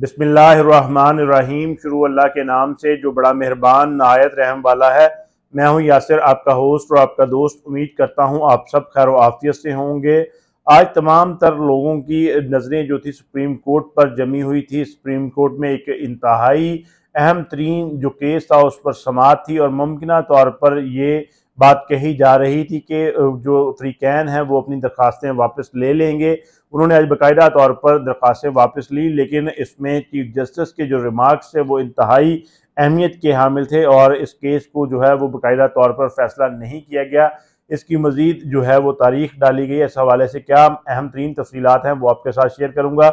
बिसमीम शुरू अल्लाह के नाम से जो बड़ा मेहरबान नायत रहम वाला है मैं हूं यासिर आपका होस्ट और आपका दोस्त उम्मीद करता हूं आप सब खैर आफियत से होंगे आज तमाम तर लोगों की नज़रें जो थी सुप्रीम कोर्ट पर जमी हुई थी सुप्रीम कोर्ट में एक इंतहाई अहम तरीन जो केस था उस पर समात थी और मुमकिन तौर पर ये बात कही जा रही थी कि जो फ्रीकैन हैं वो अपनी दरख्वास्तें वापस ले लेंगे उन्होंने आज बाकायदा तौर पर दरख्वास्तें वापस ली लेकिन इसमें चीफ जस्टिस के जो रिमार्क्स थे वो इंतहाई अहमियत के हामिल थे और इस केस को जो है वो बाकायदा तौर पर फैसला नहीं किया गया इसकी मज़ीद जो है वो तारीख डाली गई है इस हवाले से क्या अहम तरीन तफसीत हैं वो आपके साथ शेयर करूँगा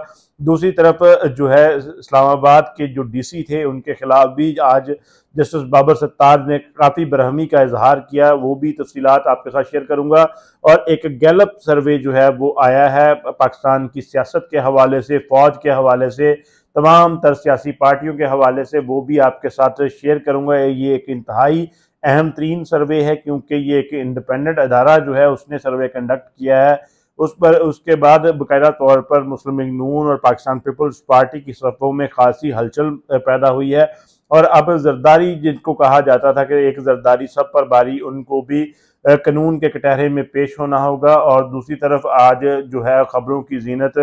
दूसरी तरफ जो है इस्लामाबाद के जो डी सी थे उनके ख़िलाफ़ भी आज जस्टिस बाबर सत्तार ने काफ़ी बरहमी का इजहार किया वो भी तफसीत आपके साथ शेयर करूँगा और एक गैलप सर्वे जो है वो आया है पाकिस्तान की सियासत के हवाले से फ़ौज के हवाले से तमाम तर सियासी पार्टियों के हवाले से वो भी आपके साथ शेयर करूँगा ये एक इंतहाई अहम तरीन सर्वे है क्योंकि ये एक इंडिपेंडेंट अदारा जो है उसने सर्वे कंडक्ट किया है उस पर उसके बाद बाकायदा तौर पर मुस्लिम लीग नून और पाकिस्तान पीपल्स पार्टी की सफ़ों में खासी हलचल पैदा हुई है और अब जरदारी जिनको कहा जाता था कि एक जरदारी सब पर बारी उनको भी कानून के कटहरे में पेश होना होगा और दूसरी तरफ आज जो है ख़बरों की जीनत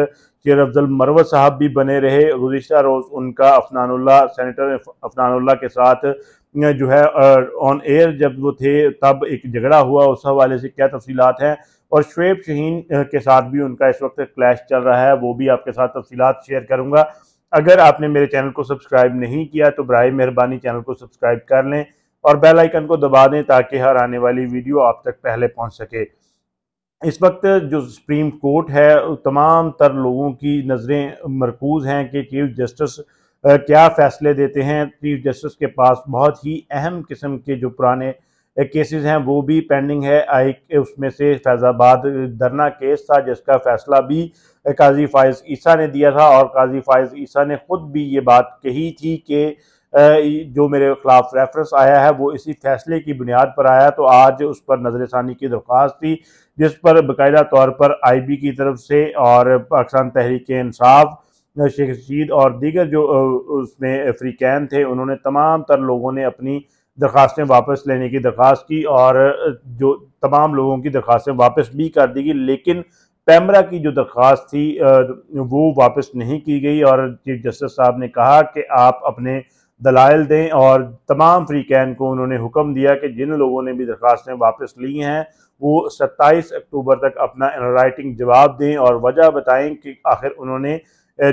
चेयर अफजल मरवत साहब भी बने रहे गुजशत रोज़ उनका अफनानुल्ला सेनेटर अफनानुल्ला के साथ जो है ऑन एयर जब वो थे तब एक झगड़ा हुआ उस हवाले से क्या तफसीत हैं और शुएब शहीन के साथ भी उनका इस वक्त क्लैश चल रहा है वो भी आपके साथ तफसीत शेयर करूँगा अगर आपने मेरे चैनल को सब्सक्राइब नहीं किया तो बर मेहरबानी चैनल को सब्सक्राइब कर लें और बेल आइकन को दबा दें ताकि हर आने वाली वीडियो आप तक पहले पहुंच सके इस वक्त जो सुप्रीम कोर्ट है तमाम तर लोगों की नज़रें मरकूज़ हैं कि चीफ जस्टिस क्या फैसले देते हैं चीफ जस्टिस के पास बहुत ही अहम किस्म के जो पुराने केसेस हैं वो भी पेंडिंग है आई उसमें से फैज़ाबाद धरना केस था जिसका फैसला भी काजी फायज़ ईसा ने दिया था और काजी फायज़ ईसा ने ख़ुद भी ये बात कही थी कि जो मेरे खिलाफ रेफरेंस आया है वो इसी फैसले की बुनियाद पर आया तो आज उस पर नजर षानी की दरख्वास्त थी जिस पर बाकायदा तौर पर आई बी की तरफ से और पाकिस्तान तहरीक इंसाफ़ शेख रशीद और दीगर जो उसमें अफ्रीकैन थे उन्होंने तमाम तर लोगों ने अपनी दरख्वास्तें वापस लेने की दरख्वास्त की और जो तमाम लोगों की दरख्वास्तें वापस भी कर दी गई लेकिन पैमरा की जो दरख्वास्त थी वो वापस नहीं की गई और चीफ जस्टिस साहब ने कहा कि आप अपने दलाइल दें और तमाम फ्रीकैन को उन्होंने हुक्म दिया कि जिन लोगों ने भी दरख्वास्तें वापस ली हैं वो 27 अक्टूबर तक अपना राइटिंग जवाब दें और वजह बताएं कि आखिर उन्होंने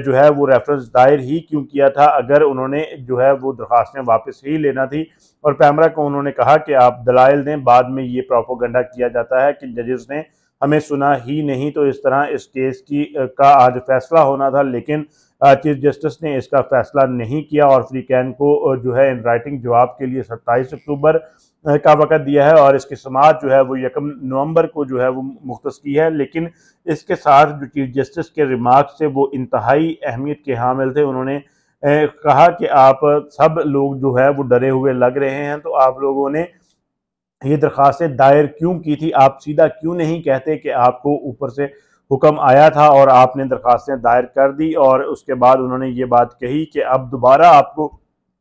जो है वो रेफरेंस दायर ही क्यों किया था अगर उन्होंने जो है वो दरख्वास्तें वापस ही लेना थी और पैमरा को उन्होंने कहा कि आप दलाइल दें बाद में ये प्रोपोगंडा किया जाता है कि जजेस ने हमें सुना ही नहीं तो इस तरह इस केस की का आज फैसला होना था लेकिन चीफ जस्टिस ने इसका फैसला नहीं किया और फ्री कैन को जो है इन राइटिंग जवाब के लिए 27 अक्टूबर का वक़्त दिया है और इसकी समात जो है वो यकम नवंबर को जो है वो मुख्त की है लेकिन इसके साथ जो चीफ जस्टिस के रिमार्क से वो इंतहाई अहमियत के हामिल थे उन्होंने कहा कि आप सब लोग जो है वो डरे हुए लग रहे हैं तो आप लोगों ने ये दरख्वास्तें दायर क्यों की थी आप सीधा क्यों नहीं कहते कि आपको ऊपर से हुक्म आया था और आपने दरख्वास्तें दायर कर दी और उसके बाद उन्होंने ये बात कही कि अब दोबारा आपको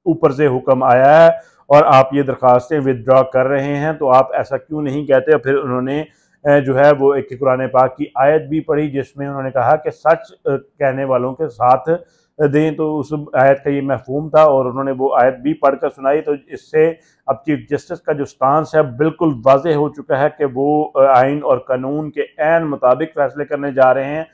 ऊपर से हुक्म आया है और आप ये दरख्वास्तें विदड्रा कर रहे हैं तो आप ऐसा क्यों नहीं कहते और फिर उन्होंने जो है वो एक कुरान पाक की आयत भी पढ़ी जिसमें उन्होंने कहा कि सच कहने वालों के साथ दें तो उस आयत का ये महफूम था और उन्होंने वो आयत भी पढ़ कर सुनाई तो इससे अब चीफ जस्टिस का जो स्टांस है बिल्कुल वाज हो चुका है कि वो आइन और कानून के एन मुताबिक फैसले करने जा रहे हैं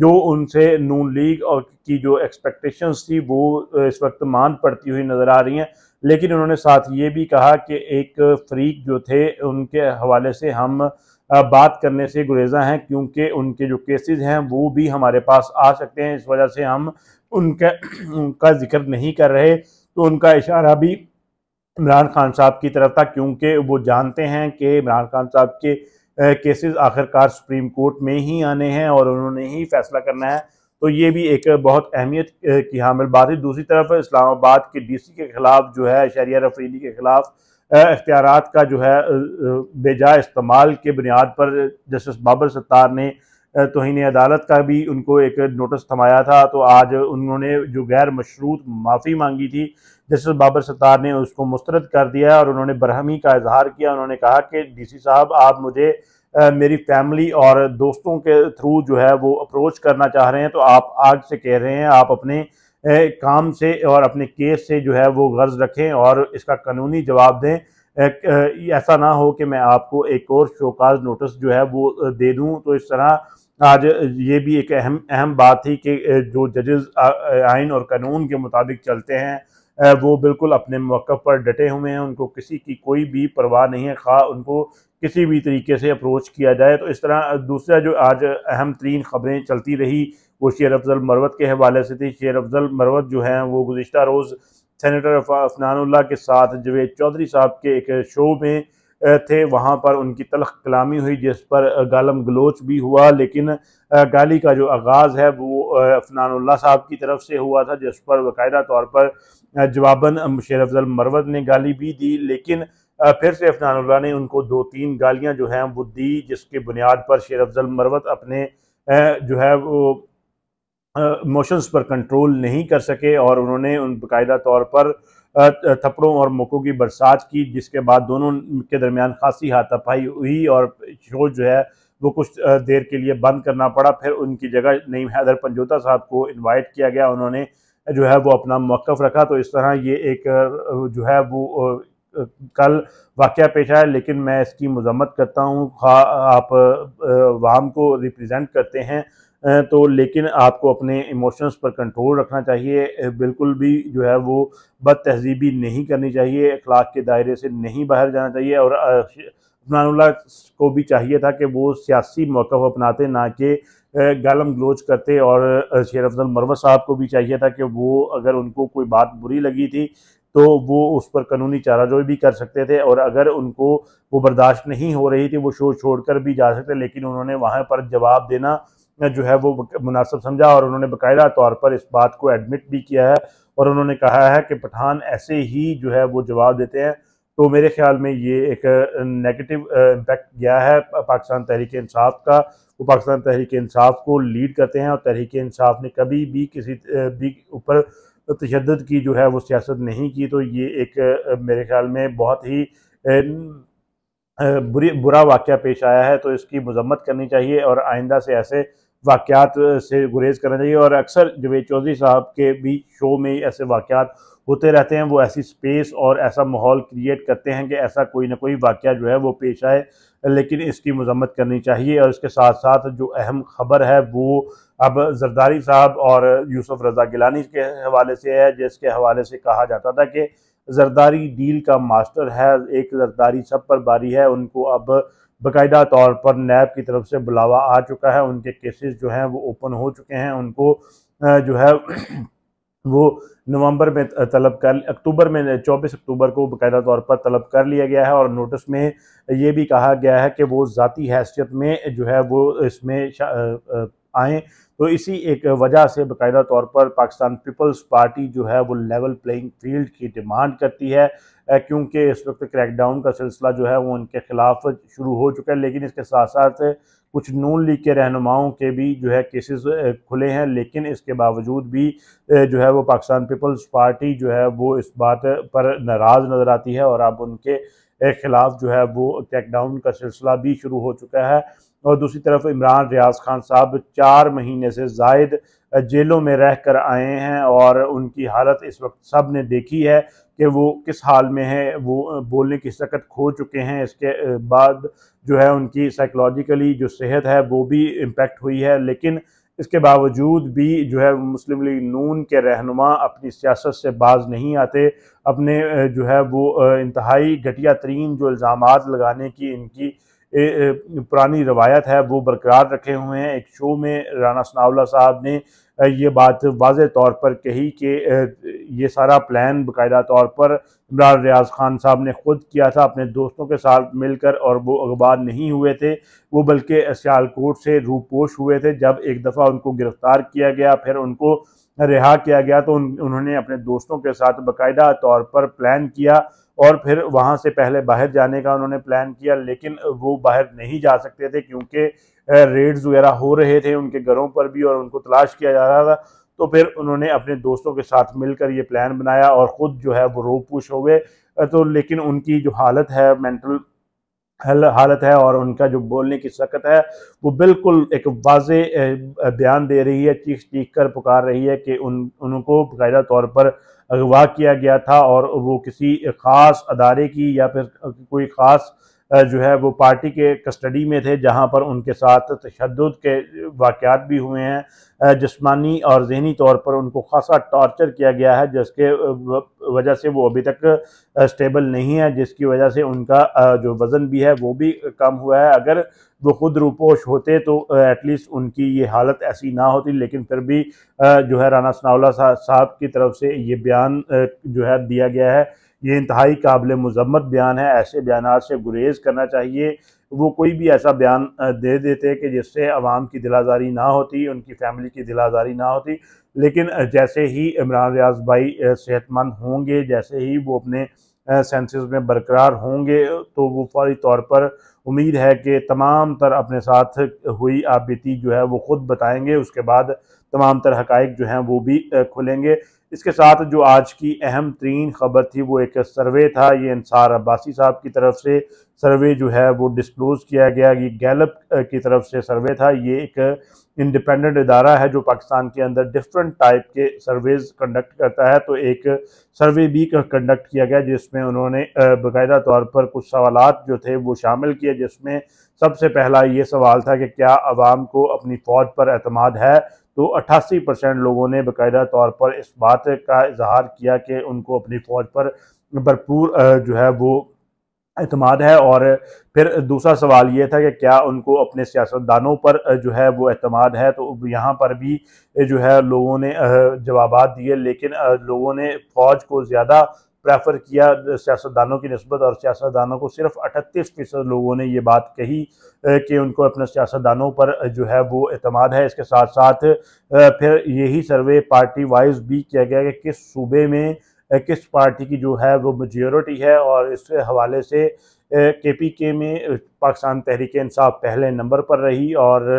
जो उनसे नून लीग और की जो एक्सपेक्टेशंस थी वो इस वक्त मान पड़ती हुई नज़र आ रही हैं लेकिन उन्होंने साथ ये भी कहा कि एक फ्रीक जो थे उनके हवाले से हम बात करने से गुरेजा हैं क्योंकि उनके जो केसेस हैं वो भी हमारे पास आ सकते हैं इस वजह से हम उनके उनका जिक्र नहीं कर रहे तो उनका इशारा भी इमरान खान साहब की तरफ था क्योंकि वो जानते हैं कि इमरान खान साहब के केसेस आखिरकार सुप्रीम कोर्ट में ही आने हैं और उन्होंने ही फैसला करना है तो ये भी एक बहुत अहमियत की हामिल बात है दूसरी तरफ इस्लामाबाद के डीसी के खिलाफ जो है शहरिया रफरीदी के खिलाफ इख्तियार का जो है बेजा इस्तेमाल के बुनियाद पर जस्टिस बाबर सत्तार ने तोहन अदालत का भी उनको एक नोटिस थमाया था तो आज उन्होंने जो गैर मशरूत माफ़ी मांगी थी जस्टिस बाबर सत्तार ने उसको मुस्रद कर दिया और उन्होंने बरहमी का इजहार किया उन्होंने कहा कि डी सी साहब आप मुझे मेरी फैमिली और दोस्तों के थ्रू जो है वो अप्रोच करना चाह रहे हैं तो आप आज से कह रहे हैं आप अपने काम से और अपने केस से जो है वो गर्ज रखें और इसका कानूनी जवाब दें ऐसा ना हो कि मैं आपको एक और शोकाज नोटिस जो है वो दे दूं तो इस तरह आज ये भी एक अहम अहम बात थी कि जो जजेस आइन और कानून के मुताबिक चलते हैं वो बिल्कुल अपने मौक़ पर डटे हुए हैं उनको किसी की कोई भी परवाह नहीं है खा उनको किसी भी तरीके से अप्रोच किया जाए तो इस तरह दूसरा जो आज अहम तरीन खबरें चलती रही वो शेर अफजल मरवत के हवाले से थी शेर अफजल मरवत जो हैं वो गुज्त रोज़ सैनिटर अफनानुल्ला के साथ जवेद चौधरी साहब के एक शो में थे वहाँ पर उनकी तलख कलामी हुई जिस पर गालम गलोच भी हुआ लेकिन गाली का जो आगाज़ है वो अफनानुल्ला साहब की तरफ से हुआ था जिस पर बाकायदा तौर पर जवाबन शेर अफजल मरवत ने गाली भी दी लेकिन फिर से अफनानुल्ला ने उनको दो तीन गालियाँ जो हैं वो दी जिसके बुनियाद पर शेर अफजल मरवत अपने जो है वो मोशंस पर कंट्रोल नहीं कर सके और उन्होंने उन बाकायदा तौर पर थप्पड़ों और मौक़ों की बरसात की जिसके बाद दोनों के दरमियान खासी हाथापाई हुई और शो जो है वो कुछ देर के लिए बंद करना पड़ा फिर उनकी जगह नईम हैदर पंजोता साहब को इनवाइट किया गया उन्होंने जो है वो अपना मौक़ रखा तो इस तरह ये एक जो है वो कल वाक़ पेश आया लेकिन मैं इसकी मजम्मत करता हूँ आप वाम को रिप्रेजेंट करते हैं तो लेकिन आपको अपने इमोशंस पर कंट्रोल रखना चाहिए बिल्कुल भी जो है वो बद तहजीबी नहीं करनी चाहिए अखलाक के दायरे से नहीं बाहर जाना चाहिए और अफनानुल्ला को भी चाहिए था कि वो सियासी मौक़ अपनाते ना कि गालम ग्लोच करते और शेर अफजल मरवा साहब को भी चाहिए था कि वो अगर उनको कोई बात बुरी लगी थी तो वो उस पर कानूनी चाराजोई भी कर सकते थे और अगर उनको वो बर्दाश्त नहीं हो रही थी वो शो छोड़कर भी जा सकते लेकिन उन्होंने वहाँ पर जवाब देना जो है वो मुनासिब समझा और उन्होंने बाकायदा तौर पर इस बात को एडमिट भी किया है और उन्होंने कहा है कि पठान ऐसे ही जो है वो जवाब देते हैं तो मेरे ख्याल में ये एक नेगेटिव इम्पैक्ट गया है पाकिस्तान तहरीक इंसाफ का वो पाकिस्तान तहरीक इंसाफ को लीड करते हैं और तहरीक इंसाफ ने कभी भी किसी भी ऊपर तशद की जो है वो सियासत नहीं की तो ये एक मेरे ख्याल में बहुत ही बुरी बुरा वाक़ पेश आया है तो इसकी मजम्मत करनी चाहिए और आइंदा से ऐसे वाक़ात से गुरेज करना चाहिए और अक्सर जवेद चौधरी साहब के भी शो में ऐसे वाक़ात होते रहते हैं वो ऐसी स्पेस और ऐसा माहौल क्रिएट करते हैं कि ऐसा कोई ना कोई वाक़ जो है वो पेश आए लेकिन इसकी मजम्मत करनी चाहिए और इसके साथ साथ जो अहम खबर है वो अब जरदारी साहब और यूसुफ रजा गिलानी के हवाले से है जिसके हवाले से कहा जाता था कि जरदारी डील का मास्टर है एक जरदारी सब पर बारी है उनको अब बाकायदा तौर पर नैब की तरफ से बुलावा आ चुका है उनके केसेस जो हैं वो ओपन हो चुके हैं उनको जो है वो नवंबर में तलब कर अक्टूबर में 24 अक्टूबर को बाकायदा तौर पर तलब कर लिया गया है और नोटिस में ये भी कहा गया है कि वो ज़ाती हैसियत में जो है वो इसमें आएँ तो इसी एक वजह से बाकायदा तौर पर पाकिस्तान पीपल्स पार्टी जो है वो लेवल प्लेइंग फील्ड की डिमांड करती है क्योंकि इस वक्त क्रैकडाउन का सिलसिला जो है वो उनके ख़िलाफ़ शुरू हो चुका है लेकिन इसके साथ साथ कुछ नून लीग के रहनुमाओं के भी जो है केसेस खुले हैं लेकिन इसके बावजूद भी जो है वो पाकिस्तान पीपल्स पार्टी जो है वो इस बात पर नाराज़ नज़र आती है और अब उनके खिलाफ जो है वो चेकडाउन का सिलसिला भी शुरू हो चुका है और दूसरी तरफ इमरान रियाज खान साहब चार महीने से जायद जेलों में रह कर आए हैं और उनकी हालत इस वक्त सब ने देखी है कि वो किस हाल में है वो बोलने की सकत खो चुके हैं इसके बाद जो है उनकी साइकोलॉजिकली जो सेहत है वो भी इम्पेक्ट हुई है लेकिन इसके बावजूद भी जो है मुस्लिम लीग नून के रहनुमा अपनी सियासत से बाज नहीं आते अपने जो है वो इंतहाई घटिया तरीन जो इल्ज़ाम लगाने की इनकी पुरानी रवायत है वो बरकरार रखे हुए हैं एक शो में राना सनावला साहब ने ये बात वाज तौर पर कही कि ये सारा प्लान बाकायदा तौर पर इमरान रियाज खान साहब ने ख़ुद किया था अपने दोस्तों के साथ मिलकर और वो अखबार नहीं हुए थे वो बल्कि सियालकोट से रूपोश हुए थे जब एक दफ़ा उनको गिरफ़्तार किया गया फिर उनको रिहा किया गया तो उन, उन्होंने अपने दोस्तों के साथ बाकायदा तौर पर प्लान किया और फिर वहाँ से पहले बाहर जाने का उन्होंने प्लान किया लेकिन वो बाहर नहीं जा सकते थे क्योंकि रेड्स वगैरह हो रहे थे उनके घरों पर भी और उनको तलाश किया जा रहा था तो फिर उन्होंने अपने दोस्तों के साथ मिलकर ये प्लान बनाया और ख़ुद जो है वो रोपूश हो गए तो लेकिन उनकी जो हालत है मेंटल हालत है और उनका जो बोलने की सकत है वो बिल्कुल एक वाज बयान दे रही है चीख चीख कर पुकार रही है कि उन उनको बाकायदा तौर पर अगवा किया गया था और वो किसी ख़ास अदारे की या फिर कोई ख़ास जो है वो पार्टी के कस्टडी में थे जहाँ पर उनके साथ तशद के वाक़ात भी हुए हैं जिसमानी और जहनी तौर पर उनको खासा टॉर्चर किया गया है जिसके वजह से वो अभी तक स्टेबल नहीं है जिसकी वजह से उनका जो वज़न भी है वो भी कम हुआ है अगर वो खुद रूपोश होते तो एटलीस्ट उनकी ये हालत ऐसी ना होती लेकिन फिर भी जो है राना सनावला साहब की तरफ से ये बयान जो है दिया गया है ये इंतहाई काबिल मजम्मत बयान है ऐसे बयान से गुरेज करना चाहिए वो कोई भी ऐसा बयान दे देते कि जिससे आवाम की दिलाजारी ना होती उनकी फैमिली की दिलाजारी ना होती लेकिन जैसे ही इमरान रियाज भाई सेहतमंद होंगे जैसे ही वो अपने सेंसेस में बरकरार होंगे तो वो फौरी तौर पर उम्मीद है कि तमाम तर अपने साथ हुई आप बीती जो है वो ख़ुद बताएंगे उसके बाद तमाम तर हक़ जो हैं वो भी खुलेंगे इसके साथ जो आज की अहम तरीन ख़बर थी वो एक सर्वे था ये इंसार अब्बासी साहब की तरफ से सर्वे जो है वो डिस्क्लोज़ किया गया ये गैलप की तरफ से सर्वे था ये एक इंडिपेंडेंट इदारा है जो पाकिस्तान के अंदर डिफरेंट टाइप के सर्वेज कंडक्ट करता है तो एक सर्वे भी कंडक्ट किया गया जिसमें उन्होंने बाकायदा तौर पर कुछ सवाल जो थे वो शामिल किए जिसमें सबसे पहला ये सवाल था कि क्या आवाम को अपनी फ़ौज पर अतमाद है तो 88 परसेंट लोगों ने बाकायदा तौर पर इस बात का इजहार किया कि उनको अपनी फ़ौज पर भरपूर जो है वो अतमाद है और फिर दूसरा सवाल ये था कि क्या उनको अपने सियासतदानों पर जो है वो अतमाद है तो यहाँ पर भी जो है लोगों ने जवाब दिए लेकिन लोगों ने फ़ौज को ज़्यादा प्रेफर किया सियासतदानों की नस्बत और सियासतदानों को सिर्फ अठतीस फ़ीसद लोगों ने ये बात कही कि उनको अपने सियासतदानों पर जो है वो अतमाद है इसके साथ साथ फिर यही सर्वे पार्टी वाइज भी किया गया कि किस सूबे में किस पार्टी की जो है वो मजोरिटी है और इस हवाले से के पी के में पाकिस्तान तहरीक इंसाफ पहले नंबर पर रही और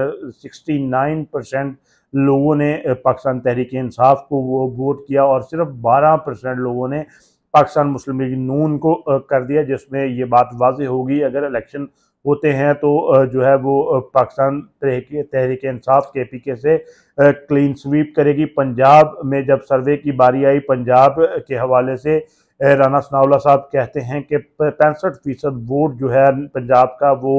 69 परसेंट लोगों ने पाकिस्तान तहरीक इंसाफ को वो वोट किया और सिर्फ 12 परसेंट लोगों ने पाकिस्तान मुस्लिम लीग नून को कर दिया जिसमें ये बात वाज होगी अगर इलेक्शन होते हैं तो जो है वो पाकिस्तान तहरीक तहरीक इंसाफ के पी के से क्लीन स्वीप करेगी पंजाब में जब सर्वे की बारी आई पंजाब के हवाले से राना सनावला साहब कहते हैं कि पैंसठ फीसद वोट जो है पंजाब का वो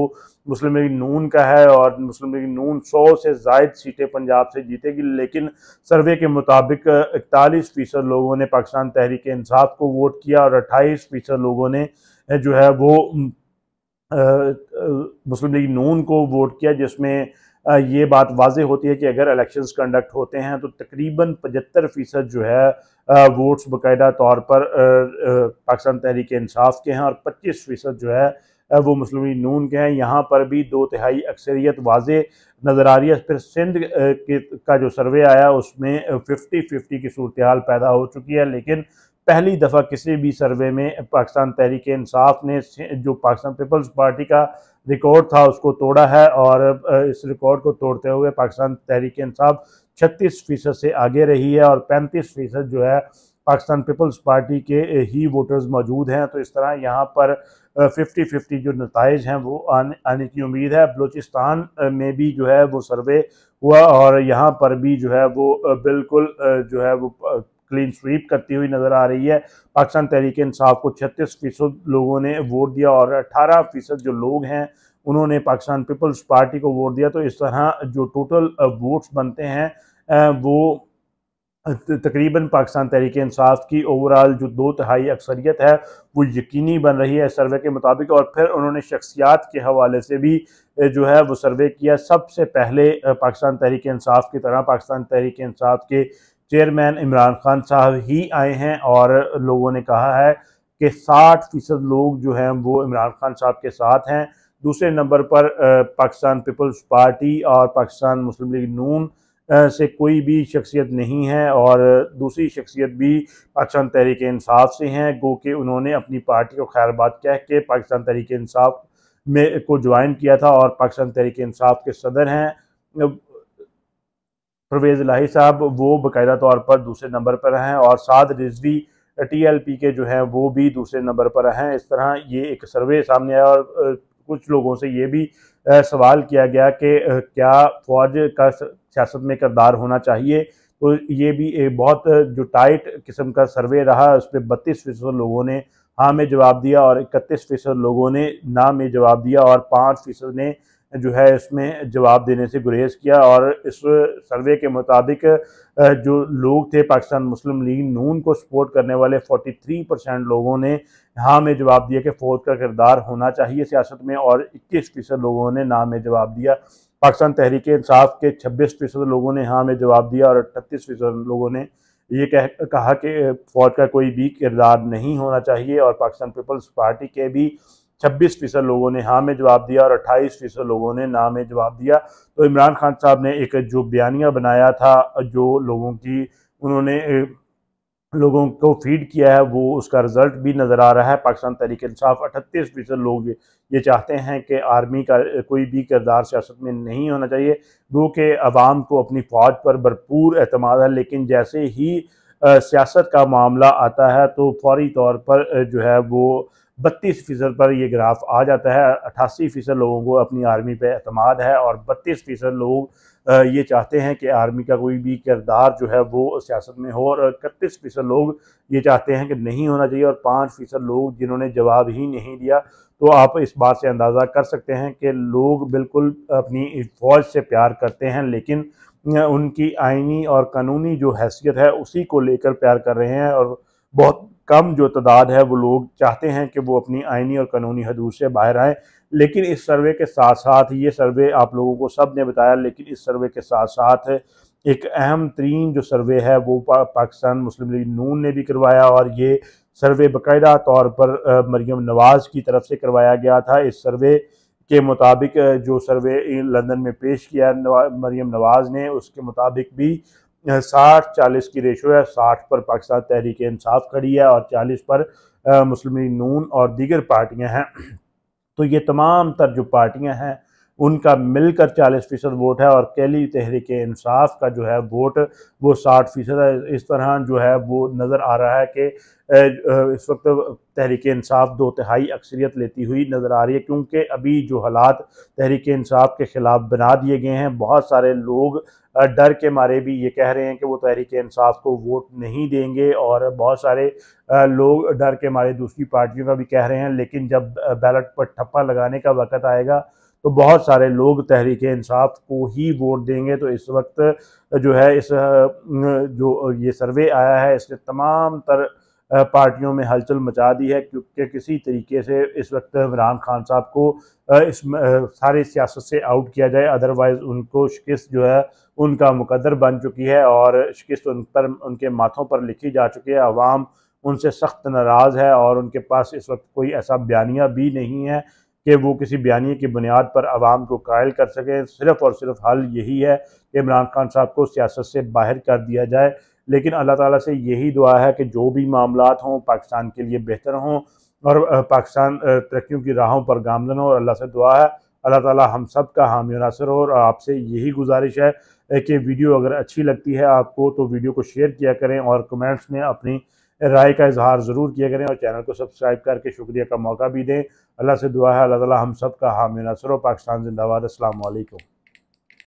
मुस्लिम लीग नून का है और मुस्लिम लीग नून सौ से जायद सीटें पंजाब से जीतेगी लेकिन सर्वे के मुताबिक इकतालीस फ़ीसद लोगों ने पाकिस्तान तहरीक इंसाफ को वोट किया और अट्ठाईस फ़ीसद लोगों ने जो है वो मुस्लिम लीग नून को वोट किया जिसमें ये बात वाज होती है कि अगर इलेक्शंस कंडक्ट होते हैं तो तकरीबन पचहत्तर फ़ीसद जो है वोट्स बकायदा तौर पर पाकिस्तान तहरीक इंसाफ के हैं और पच्चीस फ़ीसद जो है वो मुस्लिम लीग नून के हैं यहाँ पर भी दो तिहाई अक्सरियत वाज नज़र आ रही है फिर सिंध के का जो सर्वे आया उसमें फिफ्टी फिफ्टी की सूरत पैदा हो चुकी है लेकिन पहली दफ़ा किसी भी सर्वे में पाकिस्तान तहरीक इंसाफ ने जो पाकिस्तान पीपल्स पार्टी का रिकॉर्ड था उसको तोड़ा है और इस रिकॉर्ड को तोड़ते हुए पाकिस्तान तहरीक इंसाफ छत्तीस फ़ीसद से आगे रही है और पैंतीस फ़ीसद जो है पाकिस्तान पीपल्स पार्टी के ही वोटर्स मौजूद हैं तो इस तरह यहाँ पर फिफ्टी फिफ्टी जो नतज हैं वो आने आने की उम्मीद है बलूचिस्तान में भी जो है वो सर्वे हुआ और यहाँ पर भी जो है वो बिल्कुल जो है वो क्लीन स्वीप करती हुई नजर आ रही है पाकिस्तान तहरीक इंसाफ को छत्तीस फीसद लोगों ने वोट दिया और अट्ठारह फीसद जो लोग हैं उन्होंने पाकिस्तान पीपल्स पार्टी को वोट दिया तो इस तरह जो टोटल वोट्स बनते हैं वो तकरीबन पाकिस्तान तहरीक इंसाफ की ओवरऑल जो दो तिहाई अक्सरियत है वो यकीनी बन रही है सर्वे के मुताबिक और फिर उन्होंने शख्सियात के हवाले से भी जो है वो सर्वे किया सबसे पहले पाकिस्तान तहरीक इंसाफ की तरह पाकिस्तान तहरीक इंसाफ के चेयरमैन इमरान खान साहब ही आए हैं और लोगों ने कहा है कि साठ फीसद लोग जो हैं वो इमरान खान साहब के साथ हैं दूसरे नंबर पर पाकिस्तान पीपल्स पार्टी और पाकिस्तान मुस्लिम लीग नून से कोई भी शख्सियत नहीं है और दूसरी शख्सियत भी पाकिस्तान तहरीक इंसाफ से हैं गो कि उन्होंने अपनी पार्टी को खैरबाद कह के पाकिस्तान तहरीक इंसाफ में को ज्वाइन किया था और पाकिस्तान तहरीक इंसाफ के सदर हैं परवेज़ लाही साहब वो बाकायदा तौर पर दूसरे नंबर पर हैं और साद रिजवी टीएलपी के जो हैं वो भी दूसरे नंबर पर हैं इस तरह ये एक सर्वे सामने आया और कुछ लोगों से ये भी सवाल किया गया कि क्या फौज का सियासत में करदार होना चाहिए तो ये भी एक बहुत जो टाइट किस्म का सर्वे रहा उस पर बत्तीस फीसद लोगों ने हाँ में जवाब दिया और इकतीस फीसद लोगों ने ना में जवाब दिया और पाँच फीसद ने जो है इसमें जवाब देने से गुरेज किया और इस सर्वे के मुताबिक जो लोग थे पाकिस्तान मुस्लिम लीग नून को सपोर्ट करने वाले 43 परसेंट लोगों ने हाँ में जवाब दिया कि फ़ौज का किरदार होना चाहिए सियासत में और 21 फीसद लोगों ने ना में जवाब दिया पाकिस्तान तहरीक इंसाफ के 26 फीसद लोगों ने हाँ में जवाब दिया और अट्ठतीस फीसद लोगों ने ये कह कहा कि फौज का कोई भी किरदार नहीं होना चाहिए और पाकिस्तान पीपल्स पार्टी के भी छब्बीस फीसद लोगों ने हाँ में जवाब दिया और अट्ठाईस फीसद लोगों ने ना में जवाब दिया तो इमरान खान साहब ने एक जो बयानिया बनाया था जो लोगों की उन्होंने लोगों को फीड किया है वो उसका रिज़ल्ट भी नज़र आ रहा है पाकिस्तान तरीके इंसाफ अठतीस फीसद लोग ये चाहते हैं कि आर्मी का कोई भी किरदार सियासत में नहीं होना चाहिए जो कि आवाम को अपनी फ़ौज पर भरपूर अहतमाद है लेकिन जैसे ही सियासत का मामला आता है तो फौरी तौर पर जो है वो बत्तीस फ़ीसद पर यह ग्राफ आ जाता है अट्ठासी फ़ीसद लोगों को अपनी आर्मी पर अतमाद है और बत्तीस फ़ीसद लोग ये चाहते हैं कि आर्मी का कोई भी किरदार जो है वो सियासत में हो और इकतीस फ़ीसद लोग ये चाहते हैं कि नहीं होना चाहिए और पाँच फ़ीसद लोग जिन्होंने जवाब ही नहीं दिया तो आप इस बात से अंदाज़ा कर सकते हैं कि लोग बिल्कुल अपनी फ़ौज से प्यार करते हैं लेकिन उनकी आइनी और कानूनी जो हैसियत है उसी को लेकर प्यार कर रहे हैं और बहुत कम जो तादाद है वो लोग चाहते हैं कि वो अपनी आइनी और कानूनी हदूद से बाहर आएँ लेकिन इस सर्वे के साथ साथ ये सर्वे आप लोगों को सब ने बताया लेकिन इस सर्वे के साथ साथ एक अहम तरीन जो सर्वे है वो पा, पाकिस्तान मुस्लिम लीग नून ने भी करवाया और ये सर्वे बाकायदा तौर पर मरीम नवाज़ की तरफ से करवाया गया था इस सर्वे के मुताबिक जो सर्वे लंदन में पेश किया नवा, मरीम नवाज़ ने उसके मुताबिक भी साठ चालीस की रेशो है साठ पर पाकिस्तान तहरीक इंसाफ खड़ी है और चालीस पर मुस्लिम लीग नून और दीगर पार्टियाँ हैं तो ये तमाम तर जो पार्टियाँ हैं उनका मिलकर चालीस फ़ीसद वोट है और कैली तहरीक इंसाफ का जो है वोट वो साठ फ़ीसद है इस तरह जो है वो नज़र आ रहा है कि इस वक्त तहरीक इंसाफ दो तिहाई अक्सरियत लेती हुई नज़र आ रही है क्योंकि अभी जो हालात तहरीक इंसाफ के ख़िलाफ़ बना दिए गए हैं बहुत सारे लोग डर के मारे भी ये कह रहे हैं कि वो तहरीक इंसाफ को वोट नहीं देंगे और बहुत सारे लोग डर के मारे दूसरी पार्टियों का भी कह रहे हैं लेकिन जब बैलेट पर ठप्पा लगाने का वक्त आएगा तो बहुत सारे लोग तहरीक इंसाफ को ही वोट देंगे तो इस वक्त जो है इस जो ये सर्वे आया है इसके तमाम तर पार्टियों में हलचल मचा दी है क्योंकि किसी तरीके से इस वक्त इमरान खान साहब को इस सारी सियासत से आउट किया जाए अदरवाइज़ उनको शिकस्त जो है उनका मुकदर बन चुकी है और शिकस्त उन पर उनके माथों पर लिखी जा चुकी है आवाम उनसे सख्त नाराज़ है और उनके पास इस वक्त कोई ऐसा बयानिया भी नहीं है कि वो किसी बयानी की बुनियाद पर आवाम को कायल कर सकें सिर्फ़ और सिर्फ हल यही है कि इमरान खान साहब को सियासत से बाहर कर दिया जाए लेकिन अल्लाह ताला से यही दुआ है कि जो भी मामला हों पाकिस्तान के लिए बेहतर हों और पाकिस्तान तरक्की की राहों पर गामजन हो और अल्लाह से दुआ है अल्लाह ताला हम सब का हामी नासर हो और आपसे यही गुजारिश है कि वीडियो अगर अच्छी लगती है आपको तो वीडियो को शेयर किया करें और कमेंट्स में अपनी राय का इजहार ज़रूर किया करें और चैनल को सब्सक्राइब करके शुक्रिया का मौका भी दें अल्लाह से दुआ है अल्लाह ताला हम सब का हामी नासर हो पाकिस्तान जिंदाबाद असलकम